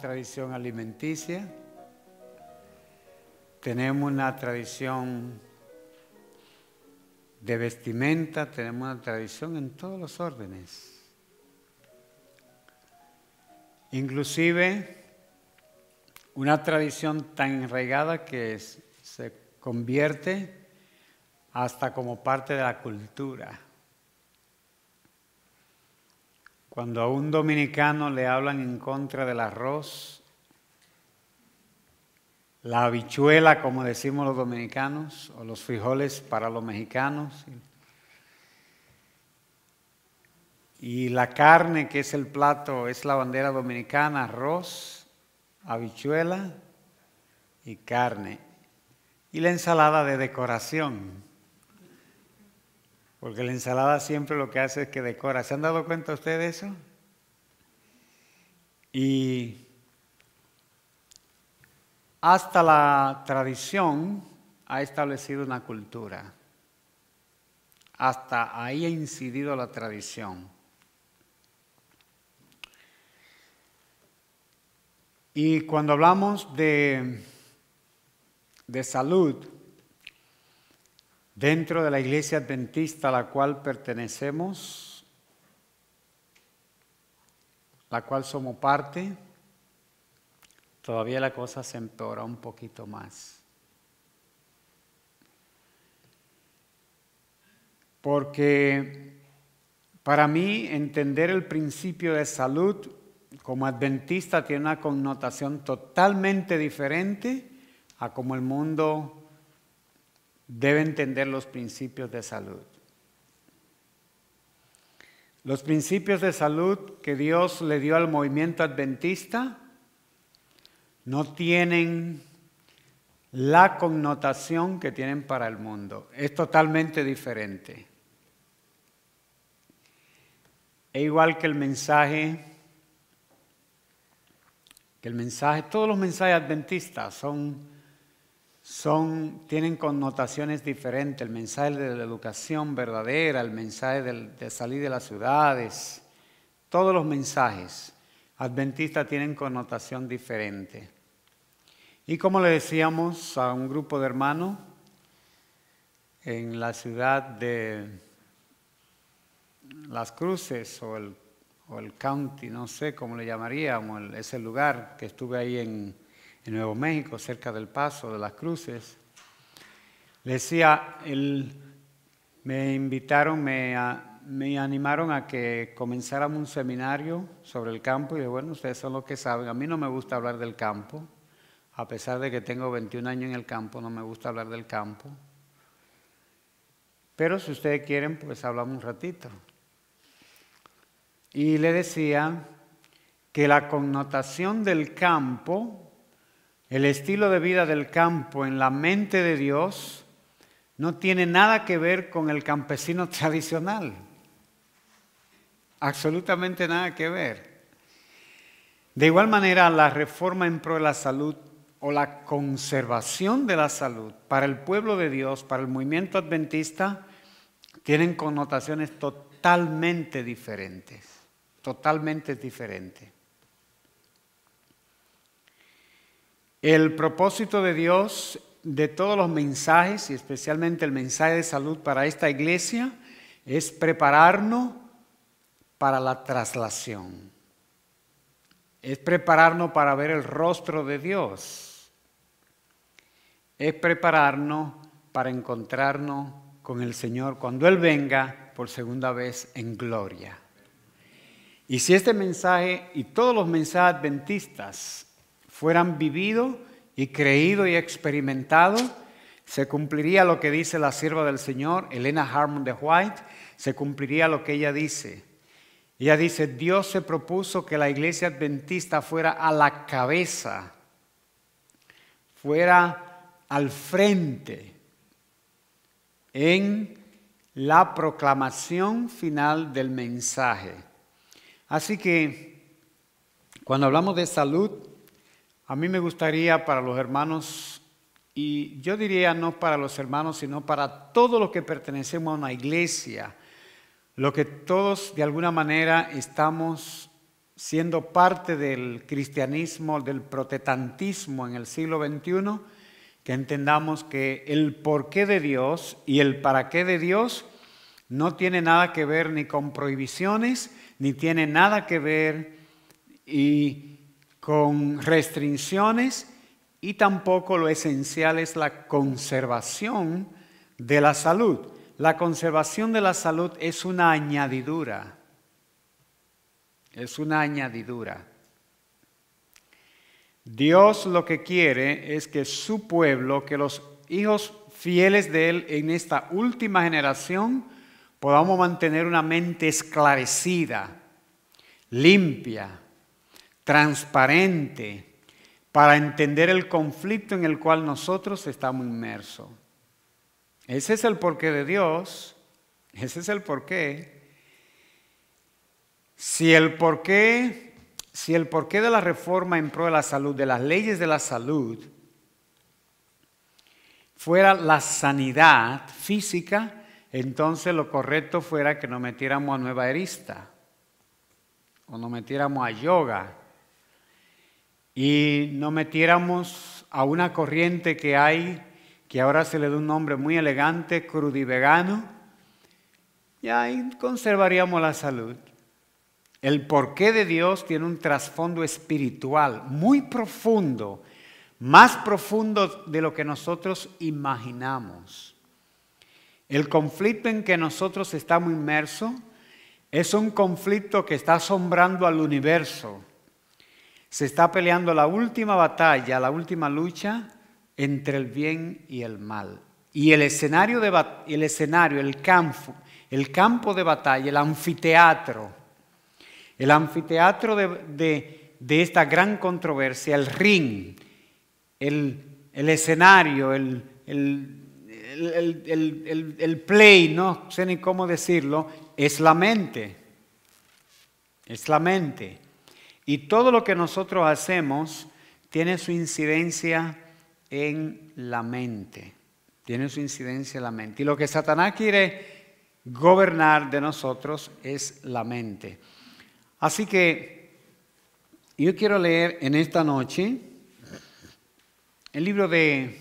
tradición alimenticia, tenemos una tradición de vestimenta, tenemos una tradición en todos los órdenes. Inclusive una tradición tan enraigada que se convierte hasta como parte de la cultura. Cuando a un dominicano le hablan en contra del arroz, la habichuela, como decimos los dominicanos, o los frijoles para los mexicanos, y la carne, que es el plato, es la bandera dominicana, arroz, habichuela y carne, y la ensalada de decoración. Porque la ensalada siempre lo que hace es que decora. ¿Se han dado cuenta ustedes de eso? Y hasta la tradición ha establecido una cultura. Hasta ahí ha incidido la tradición. Y cuando hablamos de, de salud, Dentro de la iglesia adventista a la cual pertenecemos, la cual somos parte, todavía la cosa se empeora un poquito más. Porque para mí entender el principio de salud como adventista tiene una connotación totalmente diferente a como el mundo debe entender los principios de salud. Los principios de salud que Dios le dio al movimiento adventista no tienen la connotación que tienen para el mundo. Es totalmente diferente. E igual que el mensaje, que el mensaje, todos los mensajes adventistas son son, tienen connotaciones diferentes. El mensaje de la educación verdadera, el mensaje de, salir de las ciudades, todos los mensajes adventistas tienen connotación diferente. Y como le decíamos a un grupo de hermanos en la ciudad de Las Cruces o el, o el county, no sé cómo le llamaríamos, ese lugar que estuve ahí en Nuevo México, cerca del Paso de las Cruces. Le decía, él, me invitaron, me, me, animaron a que comenzáramos un seminario sobre el campo y de bueno, ustedes son los que saben, a mí no me gusta hablar del campo, a pesar de que tengo 21 años en el campo, no me gusta hablar del campo. Pero si ustedes quieren, pues hablamos un ratito. Y le decía que la connotación del campo el estilo de vida del campo en la mente de Dios no tiene nada que ver con el campesino tradicional. Absolutamente nada que ver. De igual manera, la reforma en pro de la salud o la conservación de la salud para el pueblo de Dios, para el movimiento adventista, tienen connotaciones totalmente diferentes, totalmente diferentes. El propósito de Dios de todos los mensajes y especialmente el mensaje de salud para esta iglesia es prepararnos para la traslación. Es prepararnos para ver el rostro de Dios. Es prepararnos para encontrarnos con el Señor cuando Él venga por segunda vez en gloria. Y si este mensaje y todos los mensajes adventistas fueran vivido y creído y experimentado, se cumpliría lo que dice la sierva del Señor, Elena Harmon de White, se cumpliría lo que ella dice. Ella dice, Dios se propuso que la iglesia adventista fuera a la cabeza, fuera al frente en la proclamación final del mensaje. Así que cuando hablamos de salud, a mí me gustaría para los hermanos, y yo diría no para los hermanos, sino para todos los que pertenecemos a una iglesia, lo que todos de alguna manera estamos siendo parte del cristianismo, del protestantismo en el siglo XXI, que entendamos que el porqué de Dios y el para qué de Dios no tiene nada que ver ni con prohibiciones, ni tiene nada que ver y con restricciones y tampoco lo esencial es la conservación de la salud. La conservación de la salud es una añadidura. Es una añadidura. Dios lo que quiere es que su pueblo, que los hijos fieles de Él en esta última generación, podamos mantener una mente esclarecida, limpia, transparente para entender el conflicto en el cual nosotros estamos inmersos. Ese es el porqué de Dios, ese es el porqué. Si el porqué, si el porqué de la reforma en pro de la salud, de las leyes de la salud, fuera la sanidad física, entonces lo correcto fuera que nos metiéramos a nueva erista o nos metiéramos a yoga y no metiéramos a una corriente que hay, que ahora se le da un nombre muy elegante, crudivegano, y ahí conservaríamos la salud. El porqué de Dios tiene un trasfondo espiritual muy profundo, más profundo de lo que nosotros imaginamos. El conflicto en que nosotros estamos inmersos es un conflicto que está asombrando al universo se está peleando la última batalla, la última lucha entre el bien y el mal. Y el escenario, el, escenario el, campo, el campo de batalla, el anfiteatro, el anfiteatro de, esta gran controversia, el ring, el, escenario, el, el play, no sé ni cómo decirlo, es la mente. Es la mente. Y todo lo que nosotros hacemos tiene su incidencia en la mente. Tiene su incidencia en la mente. Y lo que Satanás quiere gobernar de nosotros es la mente. Así que yo quiero leer en esta noche el libro de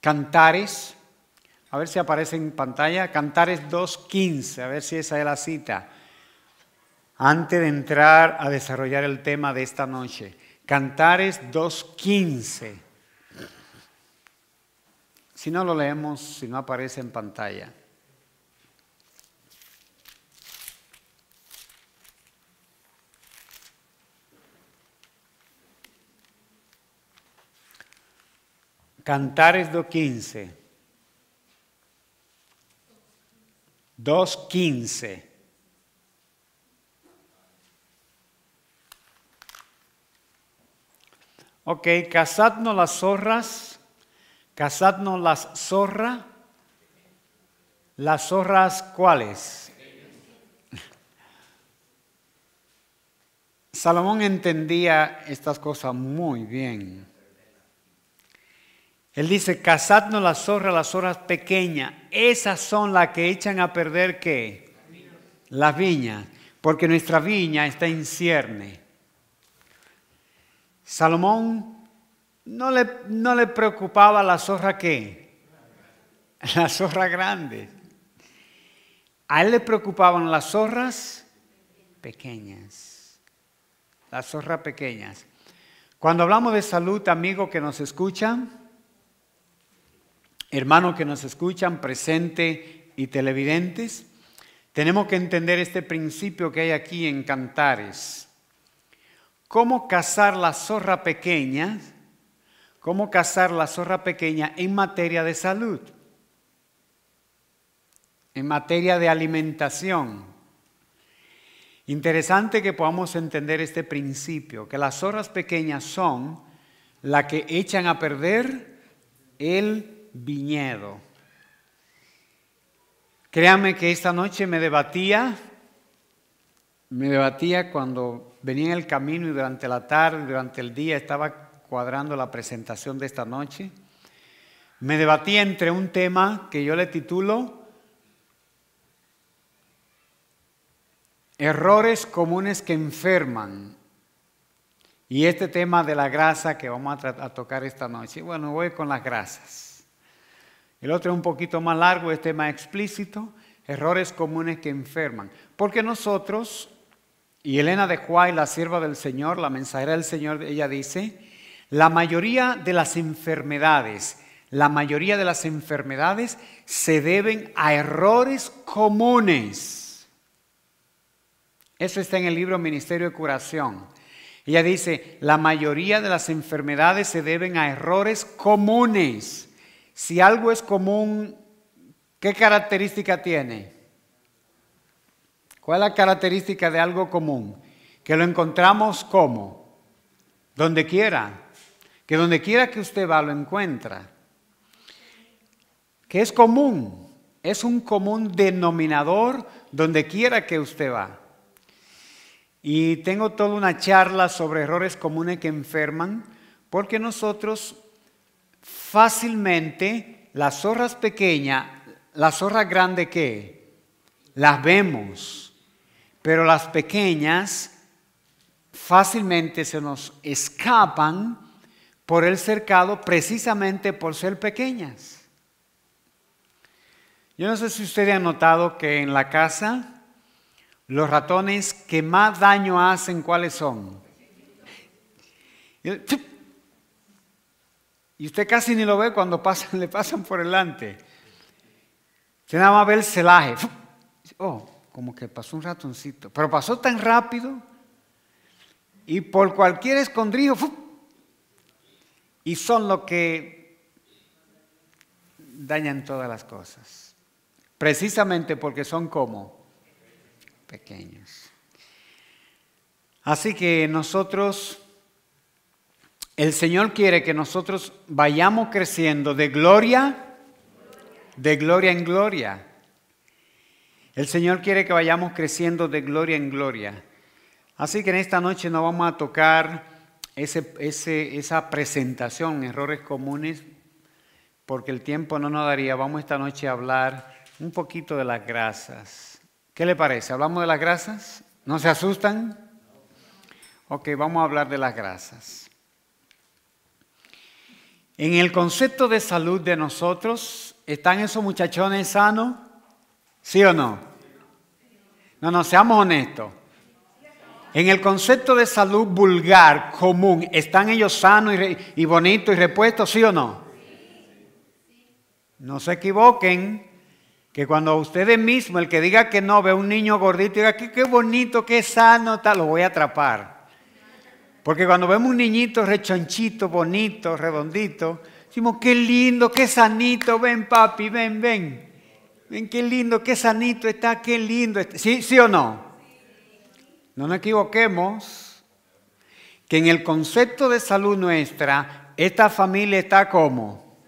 Cantares. A ver si aparece en pantalla. Cantares 2.15. A ver si esa es la cita antes de entrar a desarrollar el tema de esta noche. Cantares 2.15. Si no lo leemos, si no aparece en pantalla. Cantares 2.15. 2.15. Ok, cazadnos las zorras, casadnos las zorras. ¿Las zorras cuáles? Salomón entendía estas cosas muy bien. Él dice, casadnos las zorras, las zorras pequeñas. Esas son las que echan a perder qué? Las viñas. Porque nuestra viña está en cierne. Salomón no le, no le preocupaba la zorra qué, la zorra grande. A él le preocupaban las zorras pequeñas, las zorras pequeñas. Cuando hablamos de salud, amigo que nos escuchan, hermano que nos escuchan, presente y televidentes, tenemos que entender este principio que hay aquí en Cantares cómo cazar la zorra pequeña, cómo cazar la zorra pequeña en materia de salud, en materia de alimentación. Interesante que podamos entender este principio, que las zorras pequeñas son las que echan a perder el viñedo. Créame que esta noche me debatía, me debatía cuando venía en el camino y durante la tarde, durante el día, estaba cuadrando la presentación de esta noche, me debatí entre un tema que yo le titulo Errores comunes que enferman y este tema de la grasa que vamos a, tocar esta noche. Bueno, voy con las grasas. El otro es un poquito más largo, este más explícito, errores comunes que enferman. Porque nosotros y Elena de Juárez, la sierva del Señor, la mensajera del Señor, ella dice, la mayoría de las enfermedades, la mayoría de las enfermedades se deben a errores comunes. Eso está en el libro Ministerio de Curación. Ella dice, la mayoría de las enfermedades se deben a errores comunes. Si algo es común, ¿qué característica tiene? ¿Cuál es la característica de algo común? Que lo encontramos como, donde quiera, que donde quiera que usted va lo encuentra. Que es común, es un común denominador donde quiera que usted va. Y tengo toda una charla sobre errores comunes que enferman, porque nosotros fácilmente las zorras pequeñas, las zorras grandes que las vemos pero las pequeñas fácilmente se nos escapan por el cercado precisamente por ser pequeñas. Yo no sé si usted ha notado que en la casa los ratones que más daño hacen, ¿cuáles son? Y usted casi ni lo ve cuando le pasan por delante. Usted nada más ve el celaje. Oh, como que pasó un ratoncito, pero pasó tan rápido y por cualquier escondrijo, y son lo que dañan todas las cosas, precisamente porque son como pequeños. Así que nosotros, el Señor quiere que nosotros vayamos creciendo de gloria, de gloria en gloria el Señor quiere que vayamos creciendo de gloria en gloria. Así que en esta noche no vamos a tocar esa presentación, errores comunes, porque el tiempo no nos daría. Vamos esta noche a hablar un poquito de las grasas. ¿Qué le parece? ¿Hablamos de las grasas? ¿No se asustan? Ok, vamos a hablar de las grasas. En el concepto de salud de nosotros, ¿están esos muchachones sanos? ¿Sí o no? No, no, seamos honestos. En el concepto de salud vulgar, común, ¿están ellos sanos y, bonitos y repuestos, sí o no? No se equivoquen, que cuando ustedes mismos, el que diga que no, ve un niño gordito y diga, qué, qué bonito, qué sano, tal, lo voy a atrapar. Porque cuando vemos un niñito rechonchito, bonito, redondito, decimos, qué lindo, qué sanito, ven papi, ven, ven. Ven qué lindo, qué sanito está, qué lindo. ¿Sí, ¿Sí o no? No nos equivoquemos que en el concepto de salud nuestra, esta familia está como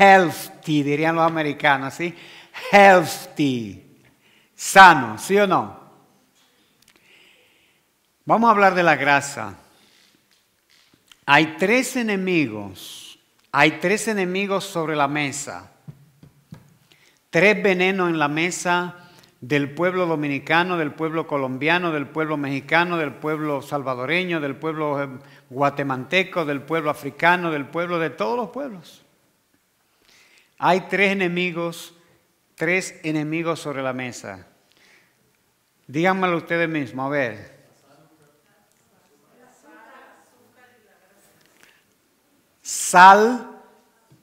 healthy, dirían los americanos, ¿sí? Healthy, sano, ¿sí o no? Vamos a hablar de la grasa. Hay tres enemigos, hay tres enemigos sobre la mesa tres venenos en la mesa del pueblo dominicano, del pueblo colombiano, del pueblo mexicano, del pueblo salvadoreño, del pueblo eh, guatemalteco, del pueblo africano, del pueblo de todos los pueblos. Hay tres enemigos, tres enemigos sobre la mesa. Díganmelo ustedes mismos, a ver. Sal,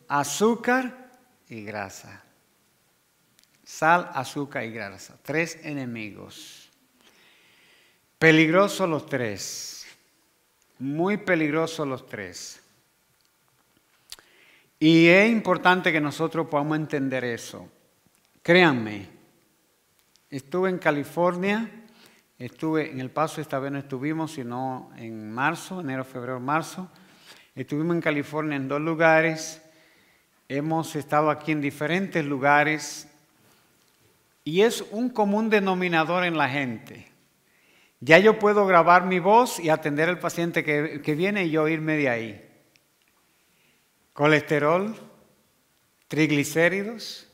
azúcar y grasa sal, azúcar y grasa. Tres enemigos. Peligrosos los tres. Muy peligrosos los tres. Y es importante que nosotros podamos entender eso. Créanme, estuve en California, estuve en El Paso, esta vez no estuvimos, sino en marzo, enero, febrero, marzo. Estuvimos en California en dos lugares. Hemos estado aquí en diferentes lugares y es un común denominador en la gente. Ya yo puedo grabar mi voz y atender al paciente que, viene y yo irme de ahí. Colesterol, triglicéridos,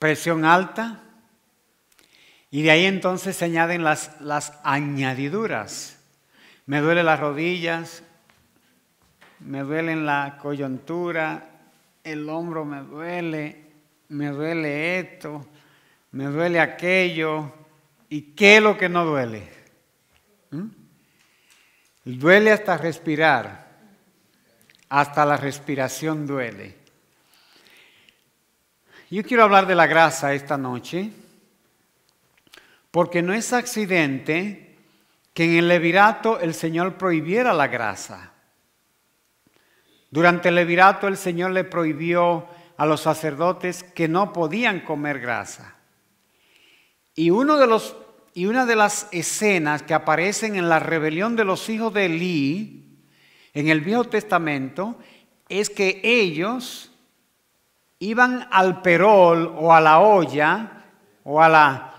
presión alta. Y de ahí entonces se añaden las, las añadiduras. Me duele las rodillas, me duele la coyuntura, el hombro me duele, me duele esto, me duele aquello, y qué es lo que no duele. ¿Mm? Duele hasta respirar, hasta la respiración duele. Yo quiero hablar de la grasa esta noche, porque no es accidente que en el levirato el Señor prohibiera la grasa. Durante el levirato el Señor le prohibió a los sacerdotes que no podían comer grasa. Y, uno de los, y una de las escenas que aparecen en la rebelión de los hijos de Elí en el Viejo Testamento es que ellos iban al perol o a la olla o a la...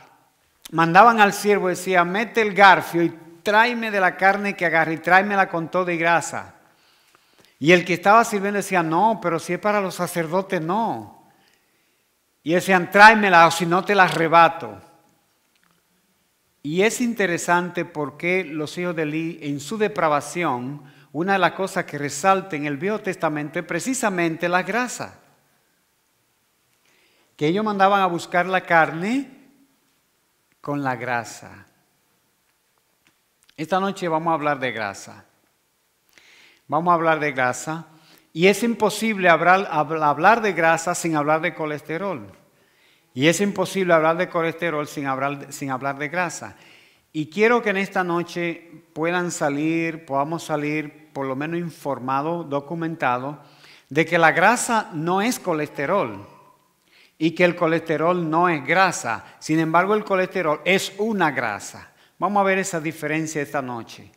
Mandaban al siervo, decía, mete el garfio y tráeme de la carne que agarre y tráemela con toda y grasa. Y el que estaba sirviendo decía, no, pero si es para los sacerdotes, no. Y decían, tráemela o si no te la arrebato. Y es interesante porque los hijos de Eli, en su depravación, una de las cosas que resalta en el Viejo Testamento es precisamente la grasa. Que ellos mandaban a buscar la carne con la grasa. Esta noche vamos a hablar de grasa. Vamos a hablar de grasa. Y es imposible hablar, de grasa sin hablar de colesterol. Y es imposible hablar de colesterol sin hablar, sin hablar de grasa. Y quiero que en esta noche puedan salir, podamos salir por lo menos informados, documentados, de que la grasa no es colesterol y que el colesterol no es grasa. Sin embargo, el colesterol es una grasa. Vamos a ver esa diferencia esta noche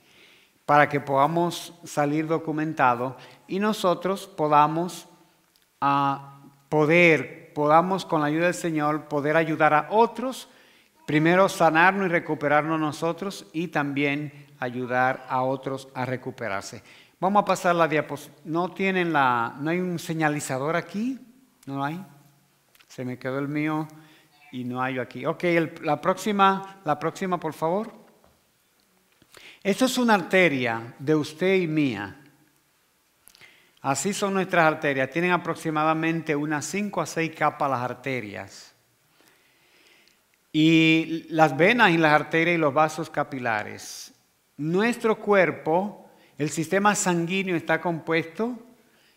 para que podamos salir documentado y nosotros podamos ah, poder, podamos con la ayuda del Señor poder ayudar a otros, primero sanarnos y recuperarnos nosotros y también ayudar a otros a recuperarse. Vamos a pasar la diapositiva. No tienen la, no hay un señalizador aquí, no hay. Se me quedó el mío y no hay aquí. Ok, la próxima, la próxima, por favor. Esta es una arteria de usted y mía. Así son nuestras arterias. Tienen aproximadamente unas 5 a 6 capas las arterias. Y las venas y las arterias y los vasos capilares. Nuestro cuerpo, el sistema sanguíneo está compuesto,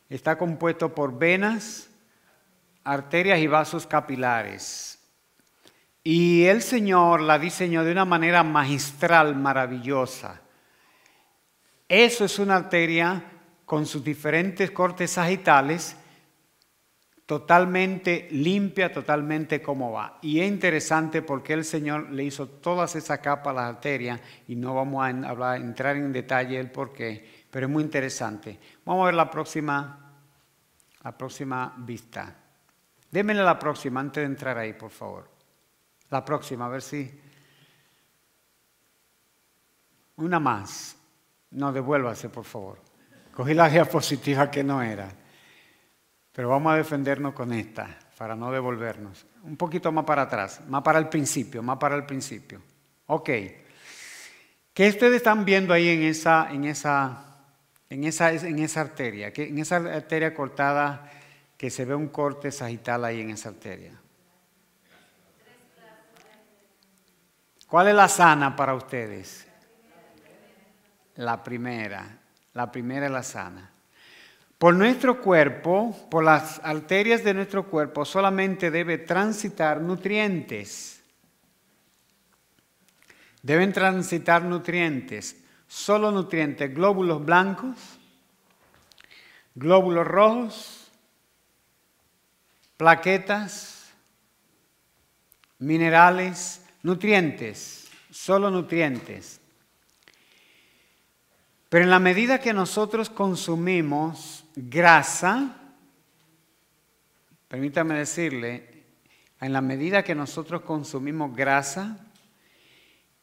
está compuesto por venas, arterias y vasos capilares. Y el Señor la diseñó de una manera magistral, maravillosa. Eso es una arteria con sus diferentes cortes sagitales, totalmente limpia, totalmente cómo va. Y es interesante porque el Señor le hizo todas esas capas a las arterias y no vamos a entrar en detalle el por qué, pero es muy interesante. Vamos a ver la próxima, vista. Démele la próxima antes de entrar ahí, por favor. La próxima, a ver si. Una más. No, devuélvase, por favor. Cogí la diapositiva que no era. Pero vamos a defendernos con esta, para no devolvernos. Un poquito más para atrás, más para el principio, más para el principio. Ok. ¿Qué ustedes están viendo ahí en esa, en esa, en esa, en esa arteria? En esa arteria cortada que se ve un corte sagital ahí en esa arteria. ¿Cuál es la sana para ustedes? La primera. La primera es la sana. Por nuestro cuerpo, por las arterias de nuestro cuerpo, solamente debe transitar nutrientes. Deben transitar nutrientes, solo nutrientes, glóbulos blancos, glóbulos rojos, plaquetas, minerales, nutrientes, solo nutrientes. Pero en la medida que nosotros consumimos grasa, permítame decirle, en la medida que nosotros consumimos grasa,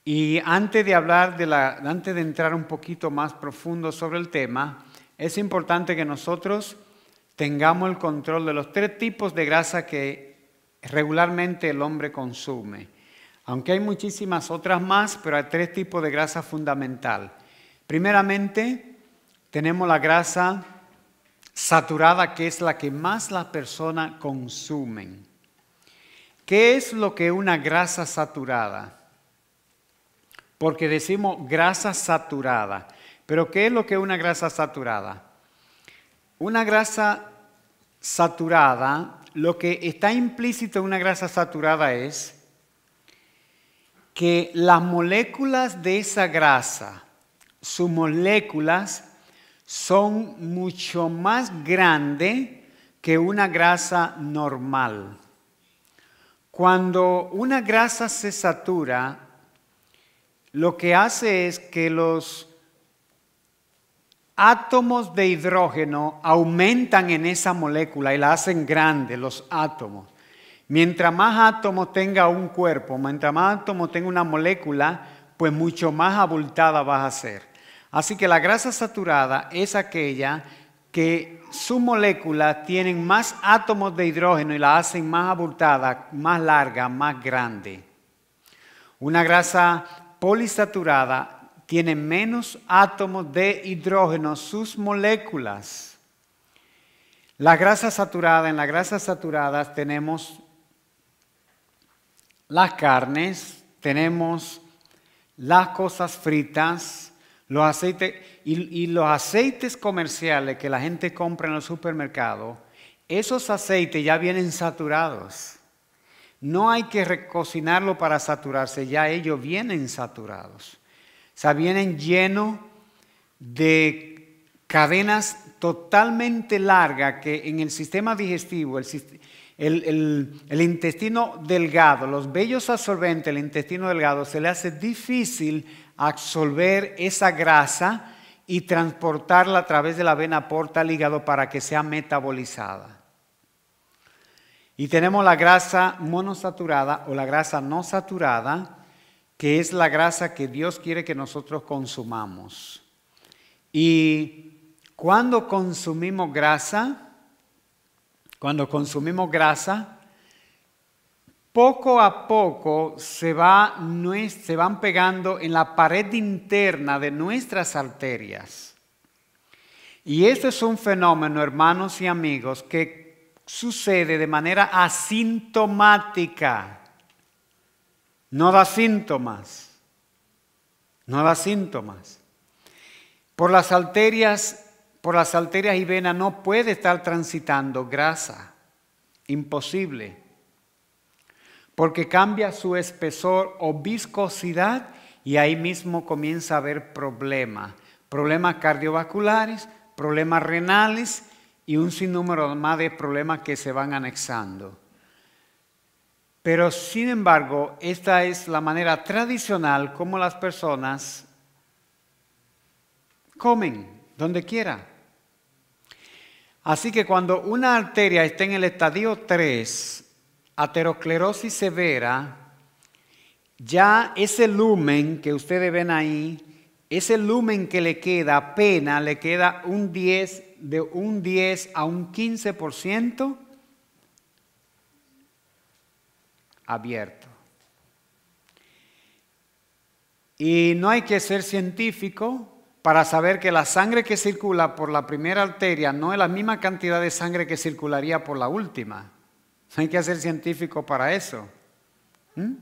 y antes de hablar de la, antes de entrar un poquito más profundo sobre el tema, es importante que nosotros tengamos el control de los tres tipos de grasa que regularmente el hombre consume aunque hay muchísimas otras más, pero hay tres tipos de grasa fundamental. Primeramente, tenemos la grasa saturada, que es la que más las personas consumen. ¿Qué es lo que es una grasa saturada? Porque decimos grasa saturada. Pero ¿qué es lo que es una grasa saturada? Una grasa saturada, lo que está implícito en una grasa saturada es que las moléculas de esa grasa, sus moléculas, son mucho más grandes que una grasa normal. Cuando una grasa se satura, lo que hace es que los átomos de hidrógeno aumentan en esa molécula y la hacen grande, los átomos. Mientras más átomos tenga un cuerpo, mientras más átomos tenga una molécula, pues mucho más abultada vas a ser. Así que la grasa saturada es aquella que sus moléculas tienen más átomos de hidrógeno y la hacen más abultada, más larga, más grande. Una grasa polisaturada tiene menos átomos de hidrógeno sus moléculas. La grasa saturada, en las grasas saturadas tenemos las carnes, tenemos las cosas fritas, los aceites y, los aceites comerciales que la gente compra en los supermercados, esos aceites ya vienen saturados. No hay que recocinarlo para saturarse, ya ellos vienen saturados. O sea, vienen llenos de cadenas totalmente largas que en el sistema digestivo, el, el, intestino delgado, los vellos absorbentes, el intestino delgado, se le hace difícil absorber esa grasa y transportarla a través de la vena porta al hígado para que sea metabolizada. Y tenemos la grasa monosaturada o la grasa no saturada, que es la grasa que Dios quiere que nosotros consumamos. Y cuando consumimos grasa, cuando consumimos grasa, poco a poco se, van pegando en la pared interna de nuestras arterias. Y esto es un fenómeno, hermanos y amigos, que sucede de manera asintomática. No da síntomas. No da síntomas. Por las arterias por las arterias y venas no puede estar transitando grasa. Imposible. Porque cambia su espesor o viscosidad y ahí mismo comienza a haber problemas. Problemas cardiovasculares, problemas renales y un sinnúmero más de problemas que se van anexando. Pero sin embargo, esta es la manera tradicional como las personas comen donde quiera. Así que cuando una arteria está en el estadio 3, aterosclerosis severa, ya ese lumen que ustedes ven ahí, ese lumen que le queda apenas le queda un 10, de un 10 a un 15% abierto. Y no hay que ser científico para saber que la sangre que circula por la primera arteria no es la misma cantidad de sangre que circularía por la última. Hay que ser científico para eso. ¿Mm?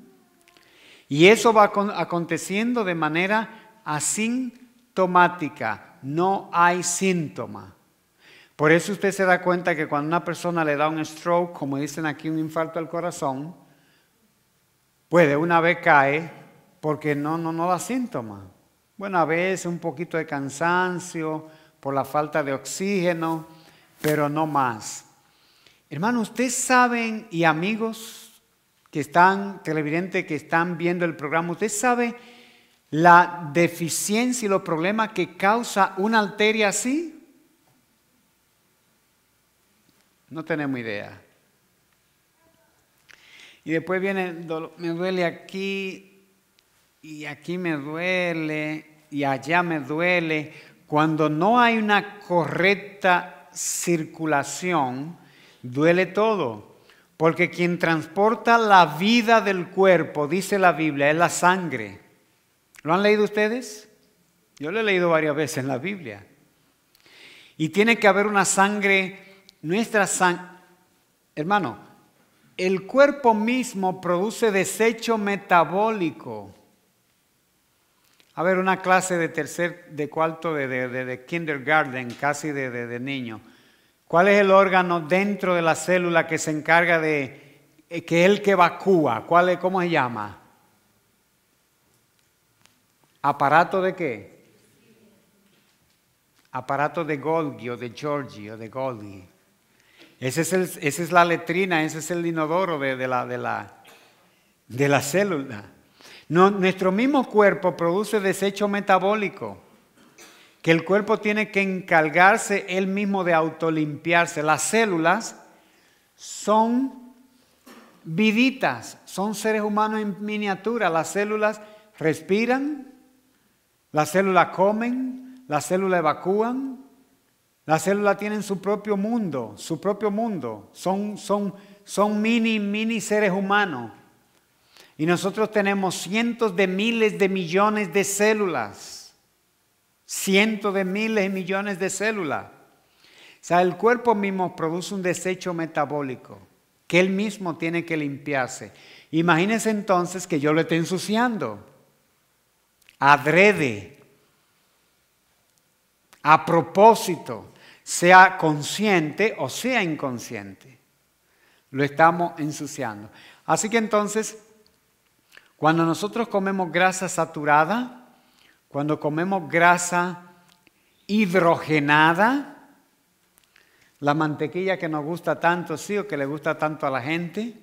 Y eso va aconteciendo de manera asintomática. No hay síntoma. Por eso usted se da cuenta que cuando una persona le da un stroke, como dicen aquí, un infarto al corazón, puede una vez cae porque no, no, no da síntoma. Bueno, a veces un poquito de cansancio por la falta de oxígeno, pero no más. Hermano, ustedes saben y amigos que están, televidentes que están viendo el programa, ustedes saben la deficiencia y los problemas que causa una arteria así. No tenemos idea. Y después viene, me duele aquí y aquí me duele y allá me duele, cuando no hay una correcta circulación, duele todo. Porque quien transporta la vida del cuerpo, dice la Biblia, es la sangre. ¿Lo han leído ustedes? Yo lo he leído varias veces en la Biblia. Y tiene que haber una sangre, nuestra sangre. Hermano, el cuerpo mismo produce desecho metabólico a ver, una clase de tercer, de cuarto, de, kindergarten, casi de, niño. ¿Cuál es el órgano dentro de la célula que se encarga de, eh, que es el que vacúa? ¿Cuál es, ¿Cómo se llama? ¿Aparato de qué? Aparato de Golgi o de Georgi o de Golgi. Ese es el, esa es la letrina, ese es el inodoro de, la, de, la, de la célula nuestro mismo cuerpo produce desecho metabólico, que el cuerpo tiene que encargarse él mismo de autolimpiarse. Las células son viditas, son seres humanos en miniatura. Las células respiran, las células comen, las células evacúan, las células tienen su propio mundo, su propio mundo. Son, son mini, mini seres humanos. Y nosotros tenemos cientos de miles de millones de células. Cientos de miles de millones de células. O sea, el cuerpo mismo produce un desecho metabólico que él mismo tiene que limpiarse. Imagínense entonces que yo lo esté ensuciando. Adrede. A propósito, sea consciente o sea inconsciente. Lo estamos ensuciando. Así que entonces cuando nosotros comemos grasa saturada, cuando comemos grasa hidrogenada, la mantequilla que nos gusta tanto, sí, o que le gusta tanto a la gente,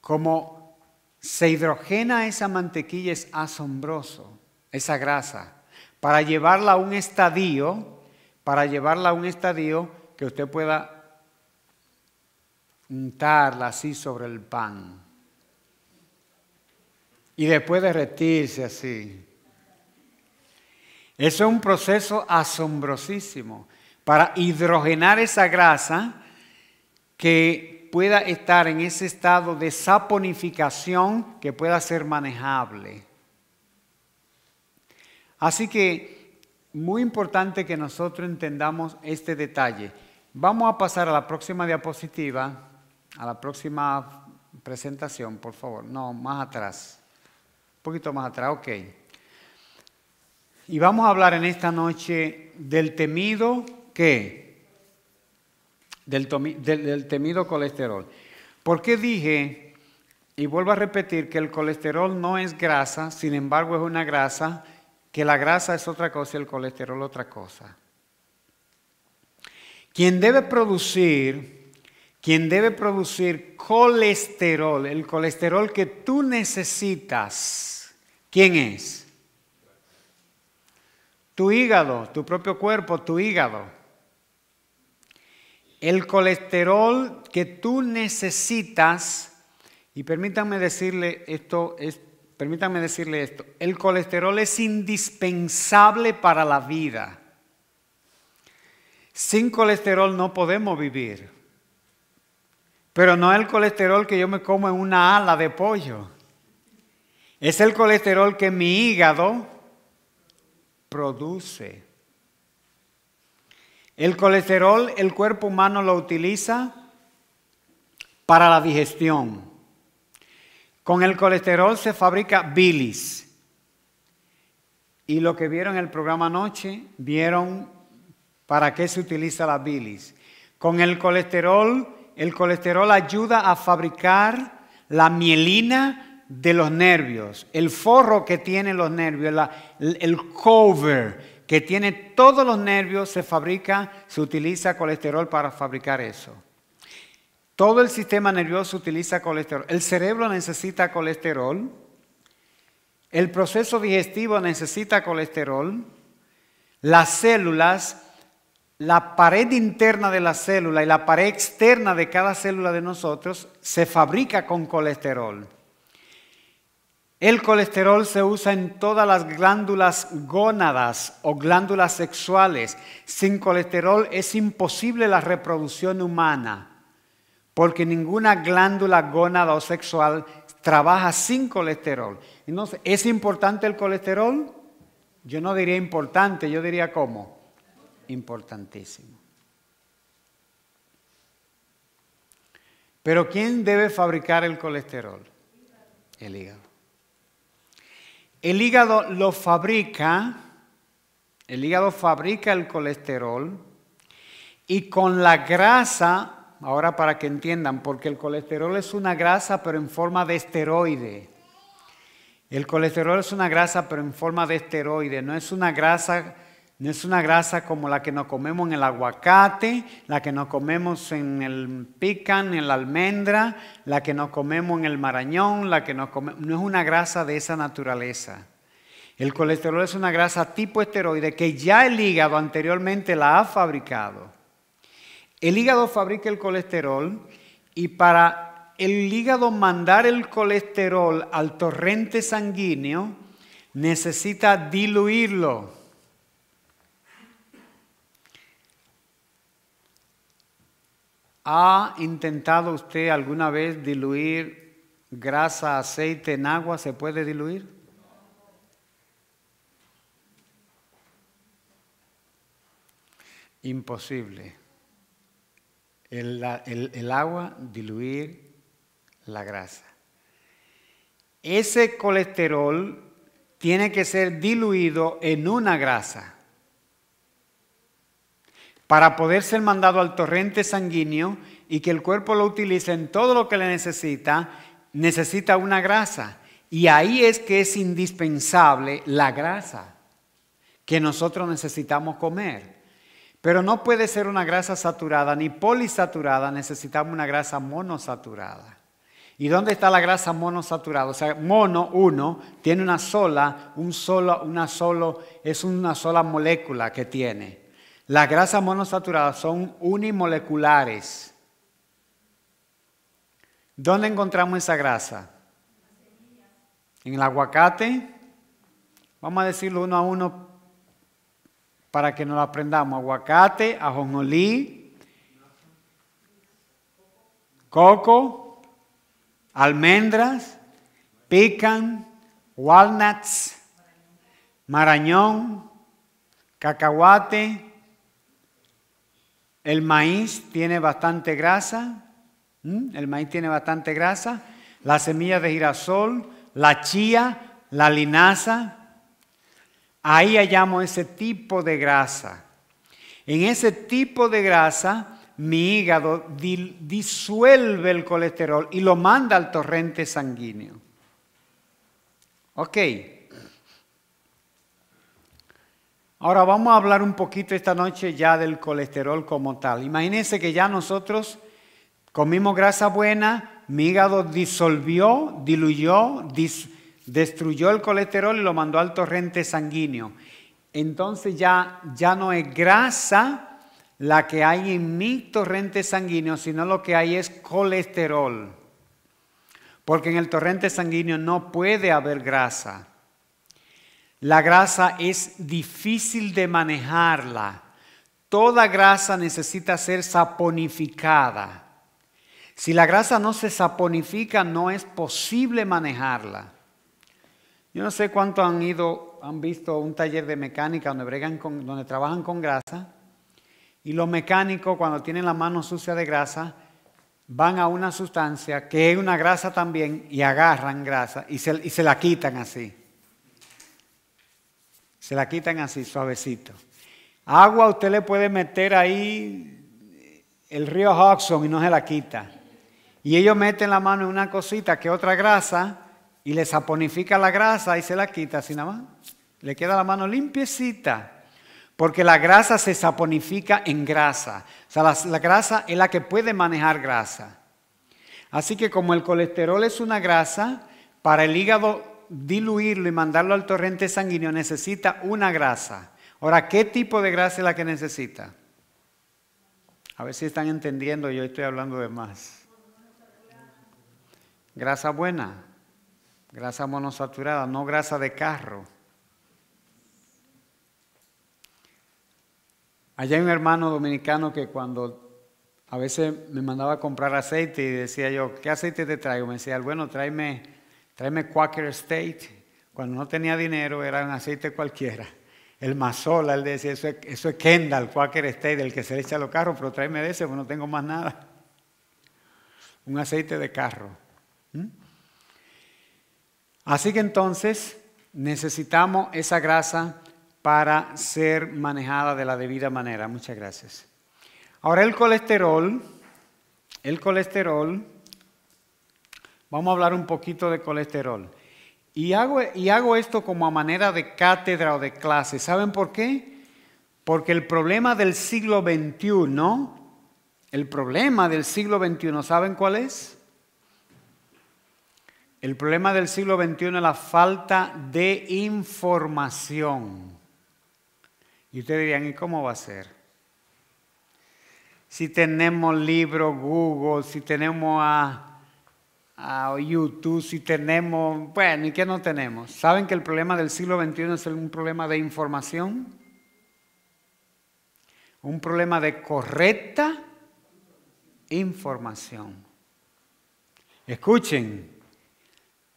como se hidrogena esa mantequilla es asombroso, esa grasa, para llevarla a un estadio, para llevarla a un estadio que usted pueda untarla así sobre el pan y después derretirse así. Eso es un proceso asombrosísimo para hidrogenar esa grasa que pueda estar en ese estado de saponificación que pueda ser manejable. Así que muy importante que nosotros entendamos este detalle. Vamos a pasar a la próxima diapositiva, a la próxima presentación, por favor. No, más atrás un poquito más atrás, ok. Y vamos a hablar en esta noche del temido, ¿qué? Del, del temido colesterol. ¿Por qué dije, y vuelvo a repetir, que el colesterol no es grasa, sin embargo es una grasa, que la grasa es otra cosa y el colesterol otra cosa? Quien debe producir quien debe producir colesterol, el colesterol que tú necesitas, ¿quién es? Tu hígado, tu propio cuerpo, tu hígado. El colesterol que tú necesitas, y permítanme decirle esto, es, permítanme decirle esto, el colesterol es indispensable para la vida. Sin colesterol no podemos vivir. Pero no el colesterol que yo me como en una ala de pollo. Es el colesterol que mi hígado produce. El colesterol el cuerpo humano lo utiliza para la digestión. Con el colesterol se fabrica bilis. Y lo que vieron en el programa anoche, vieron para qué se utiliza la bilis. Con el colesterol el colesterol ayuda a fabricar la mielina de los nervios, el forro que tienen los nervios, el cover que tiene todos los nervios, se fabrica, se utiliza colesterol para fabricar eso. Todo el sistema nervioso utiliza colesterol. El cerebro necesita colesterol. El proceso digestivo necesita colesterol. Las células la pared interna de la célula y la pared externa de cada célula de nosotros se fabrica con colesterol. El colesterol se usa en todas las glándulas gónadas o glándulas sexuales. Sin colesterol es imposible la reproducción humana, porque ninguna glándula gónada o sexual trabaja sin colesterol. Entonces, ¿es importante el colesterol? Yo no diría importante, yo diría cómo importantísimo. Pero ¿quién debe fabricar el colesterol? El hígado. El hígado lo fabrica, el hígado fabrica el colesterol y con la grasa, ahora para que entiendan, porque el colesterol es una grasa pero en forma de esteroide. El colesterol es una grasa pero en forma de esteroide, no es una grasa no es una grasa como la que nos comemos en el aguacate, la que nos comemos en el pican, en la almendra, la que nos comemos en el marañón, la que No es una grasa de esa naturaleza. El colesterol es una grasa tipo esteroide que ya el hígado anteriormente la ha fabricado. El hígado fabrica el colesterol y para el hígado mandar el colesterol al torrente sanguíneo necesita diluirlo. ¿Ha intentado usted alguna vez diluir grasa, aceite en agua? ¿Se puede diluir? Imposible. El, el agua diluir la grasa. Ese colesterol tiene que ser diluido en una grasa para poder ser mandado al torrente sanguíneo y que el cuerpo lo utilice en todo lo que le necesita, necesita una grasa. Y ahí es que es indispensable la grasa que nosotros necesitamos comer. Pero no puede ser una grasa saturada ni polisaturada, necesitamos una grasa monosaturada. ¿Y dónde está la grasa monosaturada? O sea, mono, uno, tiene una sola, un solo, una solo, es una sola molécula que tiene. Las grasas monosaturadas son unimoleculares. ¿Dónde encontramos esa grasa? En el aguacate. Vamos a decirlo uno a uno para que nos lo aprendamos. Aguacate, ajonjolí, coco, almendras, pican, walnuts, marañón, cacahuate, el maíz tiene bastante grasa, el maíz tiene bastante grasa, las semillas de girasol, la chía, la linaza. Ahí hallamos ese tipo de grasa. En ese tipo de grasa, mi hígado disuelve el colesterol y lo manda al torrente sanguíneo. Ok. Ahora vamos a hablar un poquito esta noche ya del colesterol como tal. Imagínense que ya nosotros comimos grasa buena, mi hígado disolvió, diluyó, destruyó el colesterol y lo mandó al torrente sanguíneo. Entonces ya, ya no es grasa la que hay en mi torrente sanguíneo, sino lo que hay es colesterol. Porque en el torrente sanguíneo no puede haber grasa. La grasa es difícil de manejarla. Toda grasa necesita ser saponificada. Si la grasa no se saponifica, no es posible manejarla. Yo no sé cuánto han ido, han visto un taller de mecánica donde, trabajan con grasa. Y los mecánicos, cuando tienen la mano sucia de grasa, van a una sustancia que es una grasa también y agarran grasa y se la quitan así. Se la quitan así, suavecito. Agua usted le puede meter ahí eh, el río Hudson y no se la quita. Y ellos meten la mano en una cosita que otra grasa y le saponifica la grasa y se la quita así nada más. Le queda la mano limpiecita. Porque la grasa se saponifica en grasa. O sea, la grasa es la que puede manejar grasa. Así que como el colesterol es una grasa, para el hígado diluirlo y mandarlo al torrente sanguíneo, necesita una grasa. Ahora, ¿qué tipo de grasa es la que necesita? A ver si están entendiendo, yo estoy hablando de más. Grasa buena, grasa monosaturada, no grasa de carro. Allá hay un hermano dominicano que cuando a veces me mandaba a comprar aceite y decía yo, ¿qué aceite te traigo? Me decía, bueno, tráeme Tráeme Quaker State. Cuando no tenía dinero era un aceite cualquiera. El Mazola, él decía, eso es, Kendall, Quaker State, el que se le echa a los carros, pero tráeme de ese, porque no tengo más nada. Un aceite de carro. ¿Mm? Así que entonces necesitamos esa grasa para ser manejada de la debida manera. Muchas gracias. Ahora el colesterol, el colesterol Vamos a hablar un poquito de colesterol. Y hago, esto como a manera de cátedra o de clase. ¿Saben por qué? Porque el problema del siglo XXI, el problema del siglo XXI, ¿saben cuál es? El problema del siglo XXI es la falta de información. Y ustedes dirían, ¿y cómo va a ser? Si tenemos libros, Google, si tenemos a Ah, YouTube, si tenemos, bueno, ¿y qué no tenemos? ¿Saben que el problema del siglo XXI es un problema de información? Un problema de correcta información. Escuchen,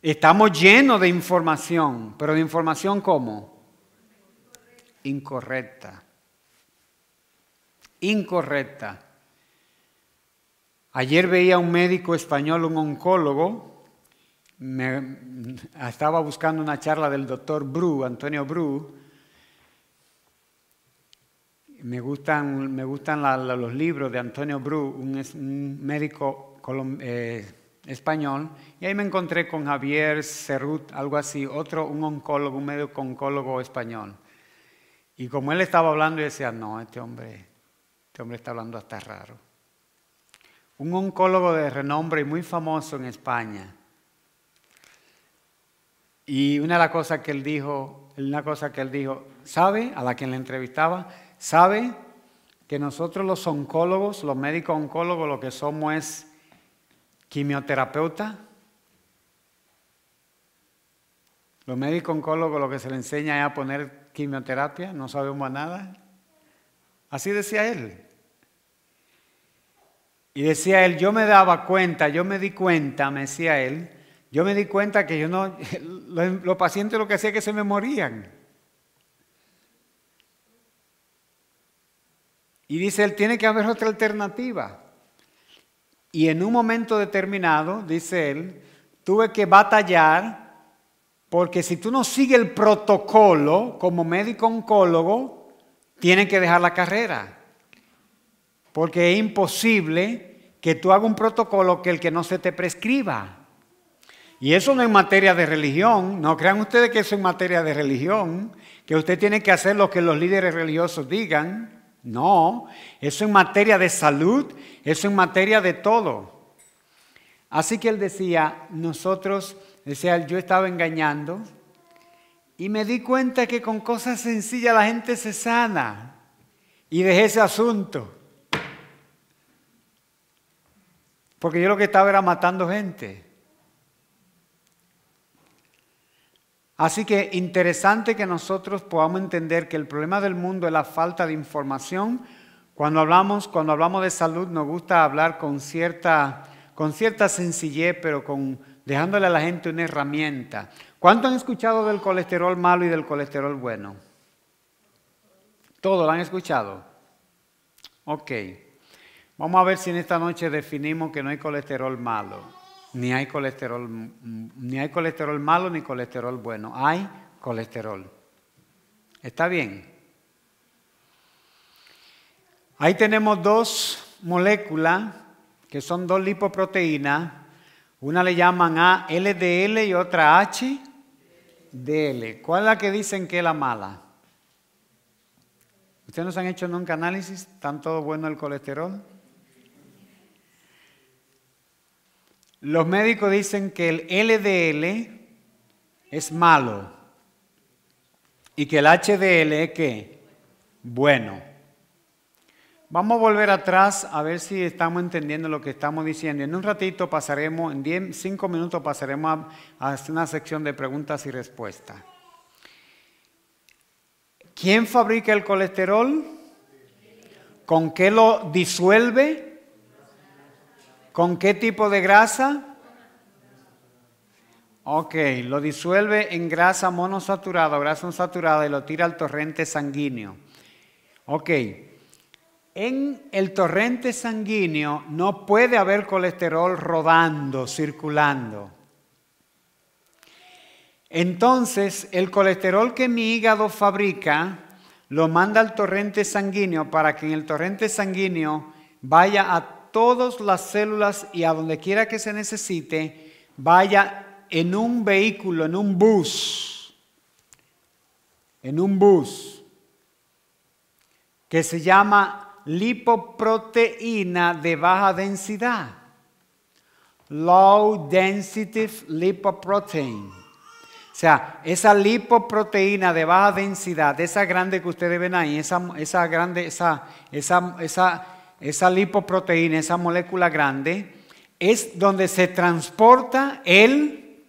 estamos llenos de información, pero de información ¿cómo? Incorrecta. Incorrecta. Ayer veía a un médico español, un oncólogo, estaba buscando una charla del doctor Bru, Antonio Bru. Me gustan, los libros de Antonio Bru, un, médico eh, español, y ahí me encontré con Javier Cerrut, algo así, otro, un oncólogo, un médico oncólogo español. Y como él estaba hablando, yo decía, no, este este hombre está hablando hasta raro un oncólogo de renombre y muy famoso en España. Y una de las cosas que él dijo, una cosa que él dijo, ¿sabe? A la quien le entrevistaba, ¿sabe? Que nosotros los oncólogos, los médicos oncólogos, lo que somos es quimioterapeuta. Los médicos oncólogos lo que se le enseña es a poner quimioterapia, no sabemos nada. Así decía él. Y decía él, yo me daba cuenta, yo me di cuenta, me decía él, yo me di cuenta que yo no, los, pacientes lo que hacía es que se me morían. Y dice él, tiene que haber otra alternativa. Y en un momento determinado, dice él, tuve que batallar porque si tú no sigues el protocolo como médico oncólogo, tienes que dejar la carrera porque es imposible que tú hagas un protocolo que el que no se te prescriba. Y eso no es materia de religión, no crean ustedes que eso es materia de religión, que usted tiene que hacer lo que los líderes religiosos digan. No, eso es materia de salud, eso es materia de todo. Así que él decía, nosotros, decía, yo estaba engañando y me di cuenta que con cosas sencillas la gente se sana y dejé ese asunto. Porque yo lo que estaba era matando gente. Así que interesante que nosotros podamos entender que el problema del mundo es la falta de información. Cuando hablamos, cuando hablamos de salud nos gusta hablar con cierta, con cierta sencillez, pero con, dejándole a la gente una herramienta. ¿Cuánto han escuchado del colesterol malo y del colesterol bueno? Todo lo han escuchado. Ok. Vamos a ver si en esta noche definimos que no hay colesterol malo, ni hay colesterol, mm, ni hay colesterol malo ni colesterol bueno. Hay colesterol. ¿Está bien? Ahí tenemos dos moléculas que son dos lipoproteínas. Una le llaman A LDL y otra HDL. ¿Cuál es la que dicen que es la mala? ¿Ustedes nos han hecho nunca análisis? ¿Están todo bueno el colesterol? Los médicos dicen que el LDL es malo y que el HDL es qué? Bueno. Vamos a volver atrás a ver si estamos entendiendo lo que estamos diciendo. En un ratito pasaremos, en 5 minutos pasaremos a, a una sección de preguntas y respuestas. ¿Quién fabrica el colesterol? ¿Con qué lo disuelve? ¿Con qué tipo de grasa? Ok, lo disuelve en grasa monosaturada, grasa insaturada y lo tira al torrente sanguíneo. Ok, en el torrente sanguíneo no puede haber colesterol rodando, circulando. Entonces, el colesterol que mi hígado fabrica lo manda al torrente sanguíneo para que en el torrente sanguíneo vaya a todas las células y a donde quiera que se necesite, vaya en un vehículo, en un bus, en un bus que se llama lipoproteína de baja densidad, low density lipoprotein. O sea, esa lipoproteína de baja densidad, esa grande que ustedes ven ahí, esa, esa grande, esa, esa, esa esa lipoproteína, esa molécula grande, es donde se transporta el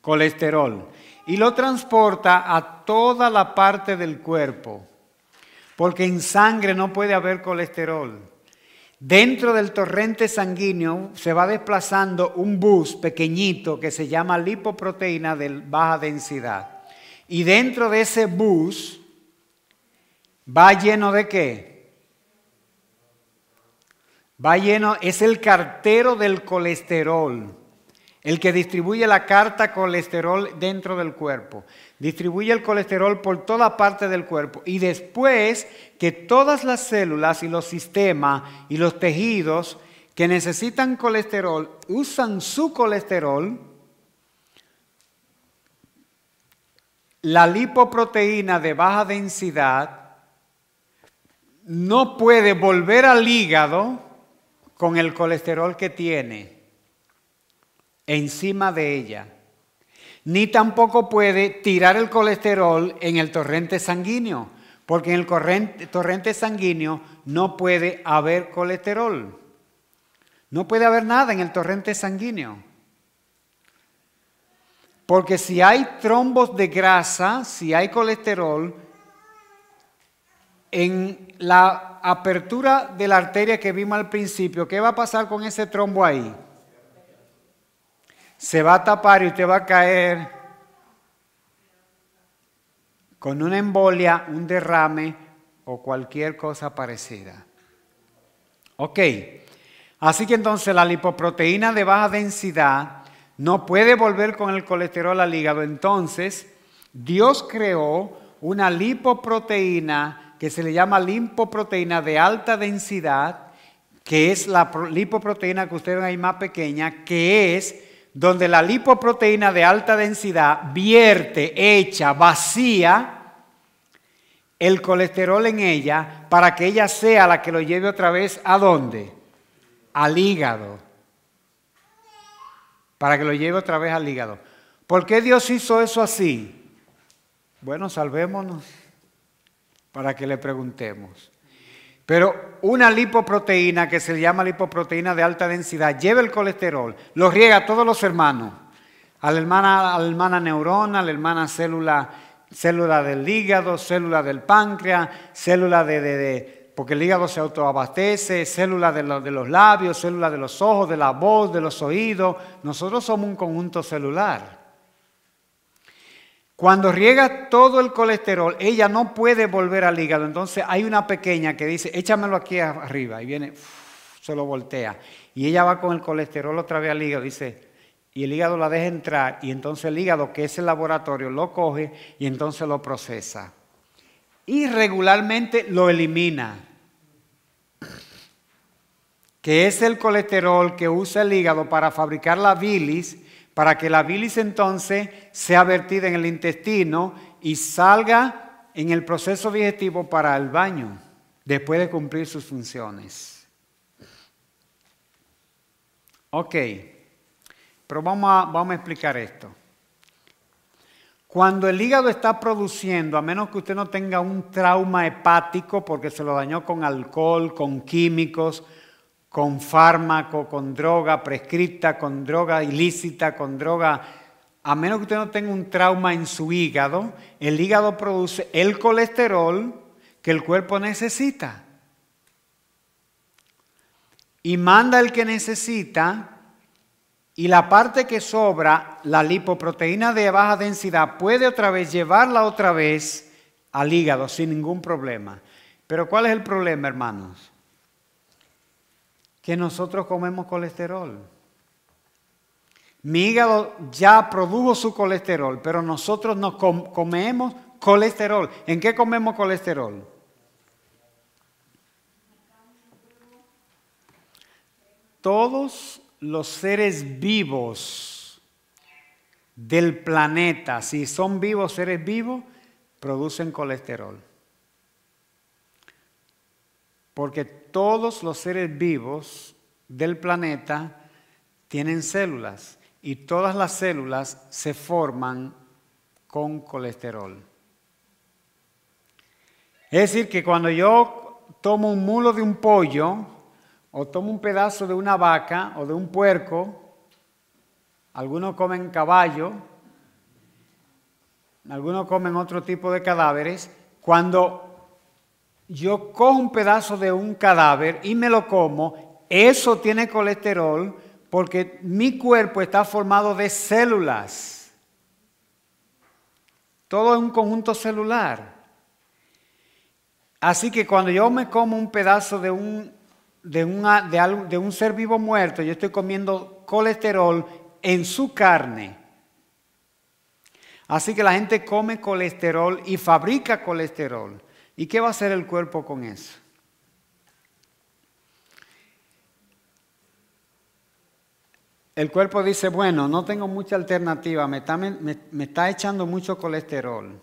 colesterol. Y lo transporta a toda la parte del cuerpo, porque en sangre no puede haber colesterol. Dentro del torrente sanguíneo se va desplazando un bus pequeñito que se llama lipoproteína de baja densidad. Y dentro de ese bus va lleno de qué? Va es el cartero del colesterol, el que distribuye la carta colesterol dentro del cuerpo. Distribuye el colesterol por toda parte del cuerpo. Y después que todas las células y los sistemas y los tejidos que necesitan colesterol usan su colesterol, la lipoproteína de baja densidad no puede volver al hígado con el colesterol que tiene encima de ella, ni tampoco puede tirar el colesterol en el torrente sanguíneo, porque en el torrente sanguíneo no puede haber colesterol. No puede haber nada en el torrente sanguíneo. Porque si hay trombos de grasa, si hay colesterol, en la apertura de la arteria que vimos al principio, ¿qué va a pasar con ese trombo ahí? Se va a tapar y usted va a caer con una embolia, un derrame o cualquier cosa parecida. Ok, así que entonces la lipoproteína de baja densidad no puede volver con el colesterol al hígado. Entonces, Dios creó una lipoproteína que se le llama lipoproteína de alta densidad, que es la lipoproteína que ustedes ven ahí más pequeña, que es donde la lipoproteína de alta densidad vierte, echa, vacía el colesterol en ella para que ella sea la que lo lleve otra vez a dónde? Al hígado. Para que lo lleve otra vez al hígado. ¿Por qué Dios hizo eso así? Bueno, salvémonos para que le preguntemos. Pero una lipoproteína que se llama lipoproteína de alta densidad lleva el colesterol, lo riega a todos los hermanos, a la hermana, neurona, a la hermana célula, célula del hígado, célula del páncreas, célula de, porque el hígado se autoabastece, célula de los labios, célula de los ojos, de la voz, de los oídos. Nosotros somos un conjunto celular. Cuando riega todo el colesterol, ella no puede volver al hígado. Entonces hay una pequeña que dice, échamelo aquí arriba. Y viene, se lo voltea. Y ella va con el colesterol otra vez al hígado. Dice, y el hígado la deja entrar. Y entonces el hígado, que es el laboratorio, lo coge y entonces lo procesa. Y regularmente lo elimina. Que es el colesterol que usa el hígado para fabricar la bilis para que la bilis entonces sea vertida en el intestino y salga en el proceso digestivo para el baño, después de cumplir sus funciones. Ok, pero vamos a, vamos a explicar esto. Cuando el hígado está produciendo, a menos que usted no tenga un trauma hepático porque se lo dañó con alcohol, con químicos, con fármaco, con droga prescripta, con droga ilícita, con droga... A menos que usted no tenga un trauma en su hígado, el hígado produce el colesterol que el cuerpo necesita. Y manda el que necesita y la parte que sobra, la lipoproteína de baja densidad, puede otra vez llevarla otra vez al hígado sin ningún problema. Pero ¿cuál es el problema, hermanos? que nosotros comemos colesterol. Mi hígado ya produjo su colesterol, pero nosotros nos comemos colesterol. ¿En qué comemos colesterol? Todos los seres vivos del planeta, si son vivos seres vivos, producen colesterol. Porque todos los seres vivos del planeta tienen células y todas las células se forman con colesterol. Es decir, que cuando yo tomo un mulo de un pollo o tomo un pedazo de una vaca o de un puerco, algunos comen caballo, algunos comen otro tipo de cadáveres, cuando yo cojo un pedazo de un cadáver y me lo como, eso tiene colesterol porque mi cuerpo está formado de células. Todo es un conjunto celular. Así que cuando yo me como un pedazo de un, de un ser vivo muerto, yo estoy comiendo colesterol en su carne. Así que la gente come colesterol y fabrica colesterol. ¿Y qué va a hacer el cuerpo con eso? El cuerpo dice, bueno, no tengo mucha alternativa, me está, echando mucho colesterol.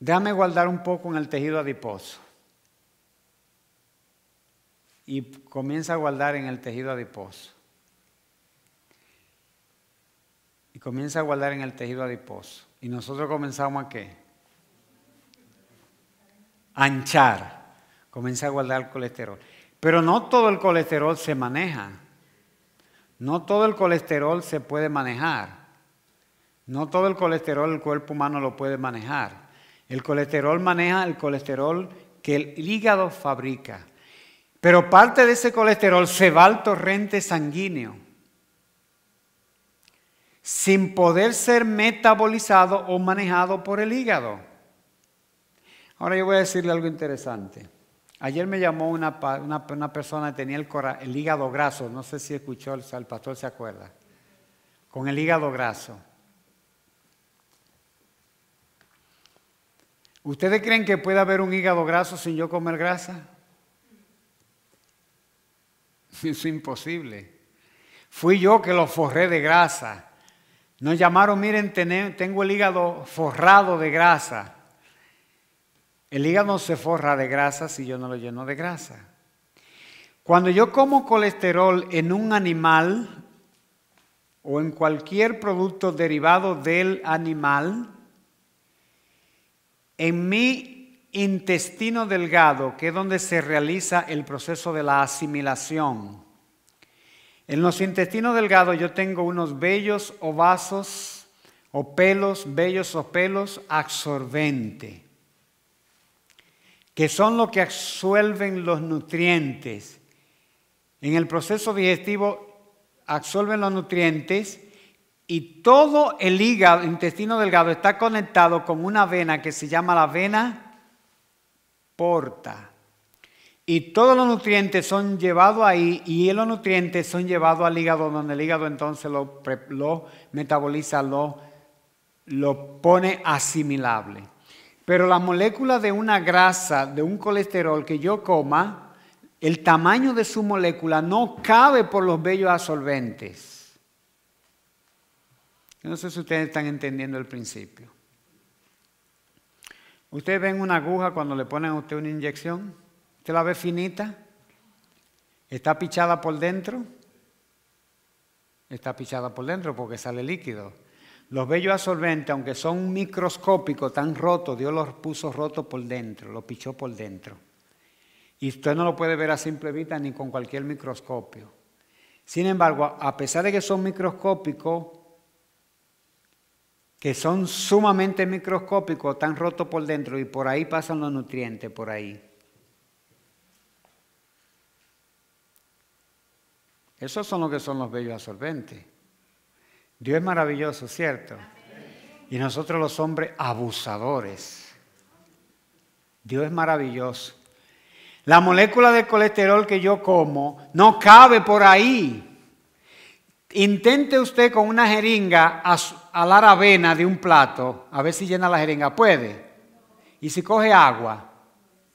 Déjame guardar un poco en el tejido adiposo. Y comienza a guardar en el tejido adiposo. Y comienza a guardar en el tejido adiposo. Y nosotros comenzamos a qué? anchar. Comienza a guardar el colesterol. Pero no todo el colesterol se maneja. No todo el colesterol se puede manejar. No todo el colesterol el cuerpo humano lo puede manejar. El colesterol maneja el colesterol que el hígado fabrica. Pero parte de ese colesterol se va al torrente sanguíneo sin poder ser metabolizado o manejado por el hígado. Ahora yo voy a decirle algo interesante. Ayer me llamó una, persona que tenía el, hígado graso, no sé si escuchó, el, el pastor se acuerda, con el hígado graso. ¿Ustedes creen que puede haber un hígado graso sin yo comer grasa? Es imposible. Fui yo que lo forré de grasa. Nos llamaron, miren, tengo el hígado forrado de grasa. El hígado se forra de grasa si yo no lo lleno de grasa. Cuando yo como colesterol en un animal o en cualquier producto derivado del animal, en mi intestino delgado, que es donde se realiza el proceso de la asimilación, en los intestinos delgados yo tengo unos bellos o o pelos, bellos o pelos absorbente, que son los que absorben los nutrientes. En el proceso digestivo absorben los nutrientes y todo el hígado, intestino delgado, está conectado con una vena que se llama la vena porta y todos los nutrientes son llevados ahí y los nutrientes son llevados al hígado, donde el hígado entonces lo, metaboliza, lo, lo pone asimilable. Pero la molécula de una grasa, de un colesterol que yo coma, el tamaño de su molécula no cabe por los bellos absorbentes. No sé si ustedes están entendiendo el principio. ¿Ustedes ven una aguja cuando le ponen a usted una inyección? ¿Usted la ve finita? ¿Está pichada por dentro? Está pichada por dentro porque sale líquido. Los vellos absorbentes, aunque son microscópicos, tan rotos, Dios los puso rotos por dentro, los pichó por dentro. Y usted no lo puede ver a simple vista ni con cualquier microscopio. Sin embargo, a pesar de que son microscópicos, que son sumamente microscópicos, tan rotos por dentro y por ahí pasan los nutrientes, por ahí. Esos son los que son los bellos absorbentes. Dios es maravilloso, ¿cierto? Y nosotros los hombres abusadores. Dios es maravilloso. La molécula de colesterol que yo como no cabe por ahí. Intente usted con una jeringa alar avena de un plato, a ver si llena la jeringa. ¿Puede? ¿Y si coge agua?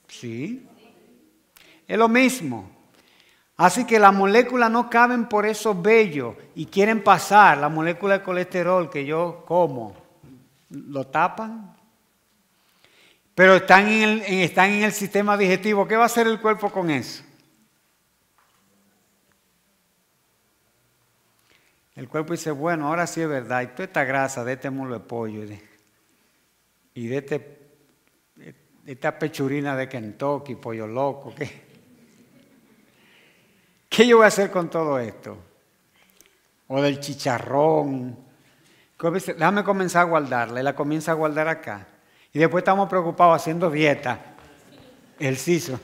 Sí. Es lo mismo. Así que las moléculas no caben por esos vellos y quieren pasar la molécula de colesterol que yo como. Lo tapan. Pero están en, el, sistema digestivo. ¿Qué va a hacer el cuerpo con eso? El cuerpo dice, bueno, ahora sí es verdad. Y toda esta grasa de este mulo de pollo y de, este, esta pechurina de Kentucky, pollo loco, ¿qué? ¿Qué yo voy a hacer con todo esto? O del chicharrón. Déjame comenzar a guardarla. Y la comienza a guardar acá. Y después estamos preocupados haciendo dieta. El siso.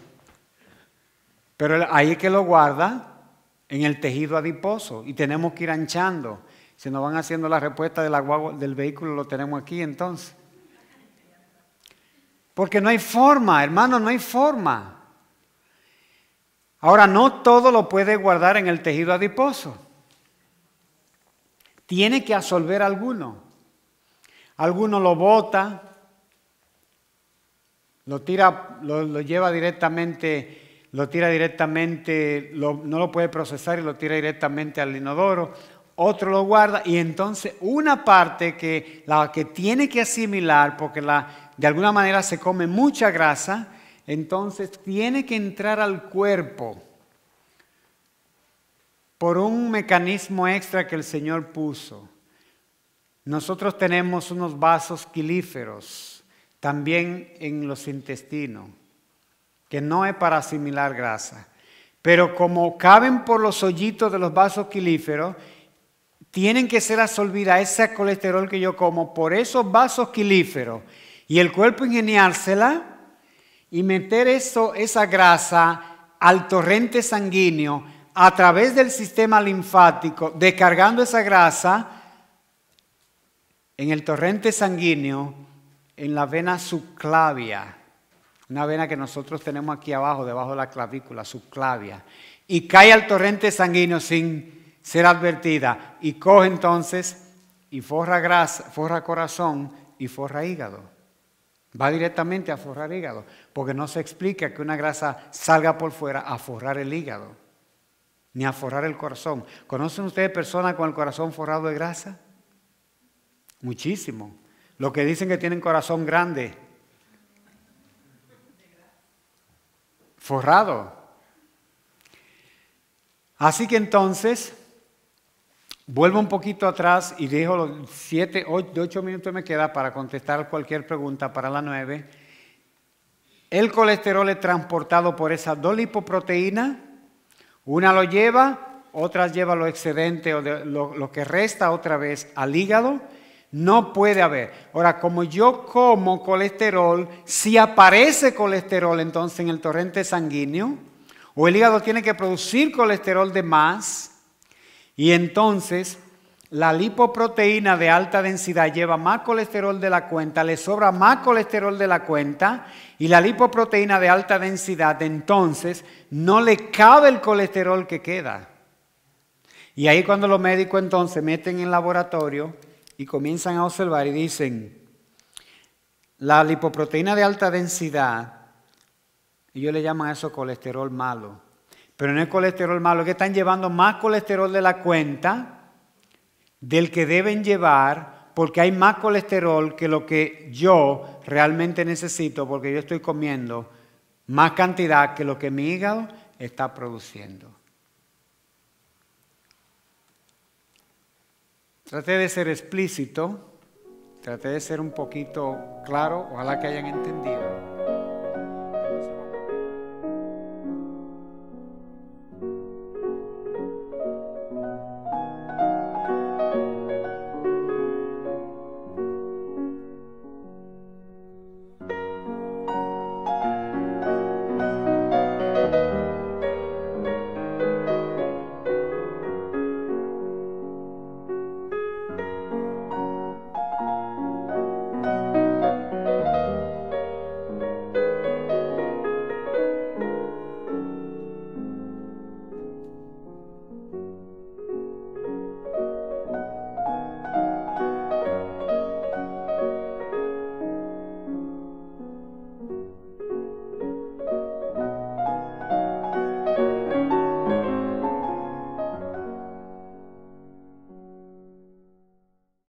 Pero ahí es que lo guarda en el tejido adiposo. Y tenemos que ir anchando. Si nos van haciendo la respuesta del del vehículo, lo tenemos aquí entonces. Porque no hay forma, hermano, no hay forma. Ahora, no todo lo puede guardar en el tejido adiposo. Tiene que absorber alguno. Alguno lo bota, lo tira, lo, lleva directamente, lo tira directamente, no lo puede procesar y lo tira directamente al inodoro. Otro lo guarda y entonces una parte que la que tiene que asimilar, porque la, de alguna manera se come mucha grasa, entonces tiene que entrar al cuerpo por un mecanismo extra que el Señor puso. Nosotros tenemos unos vasos quilíferos también en los intestinos, que no es para asimilar grasa. Pero como caben por los hoyitos de los vasos quilíferos, tienen que ser absorbidas ese colesterol que yo como por esos vasos quilíferos. Y el cuerpo ingeniársela y meter eso, esa grasa al torrente sanguíneo a través del sistema linfático, descargando esa grasa en el torrente sanguíneo, en la vena subclavia, una vena que nosotros tenemos aquí abajo, debajo de la clavícula, subclavia, y cae al torrente sanguíneo sin ser advertida, y coge entonces y forra grasa, forra corazón y forra hígado. Va directamente a forrar hígado, porque no se explica que una grasa salga por fuera a forrar el hígado, ni a forrar el corazón. ¿Conocen ustedes personas con el corazón forrado de grasa? Muchísimo. Los que dicen que tienen corazón grande, forrado. Así que entonces, Vuelvo un poquito atrás y dejo los siete, ocho, minutos me queda para contestar cualquier pregunta para la nueve. El colesterol es transportado por esas dos lipoproteínas. Una lo lleva, otra lleva lo excedente o lo que resta otra vez al hígado. No puede haber. Ahora, como yo como colesterol, si aparece colesterol entonces en el torrente sanguíneo, o el hígado tiene que producir colesterol de más, y entonces la lipoproteína de alta densidad lleva más colesterol de la cuenta, le sobra más colesterol de la cuenta y la lipoproteína de alta densidad entonces no le cabe el colesterol que queda. Y ahí cuando los médicos entonces meten en laboratorio y comienzan a observar y dicen, la lipoproteína de alta densidad, ellos le llaman a eso colesterol malo pero no es colesterol malo, que están llevando más colesterol de la cuenta del que deben llevar porque hay más colesterol que lo que yo realmente necesito porque yo estoy comiendo más cantidad que lo que mi hígado está produciendo. Traté de ser explícito, traté de ser un poquito claro, ojalá que hayan entendido.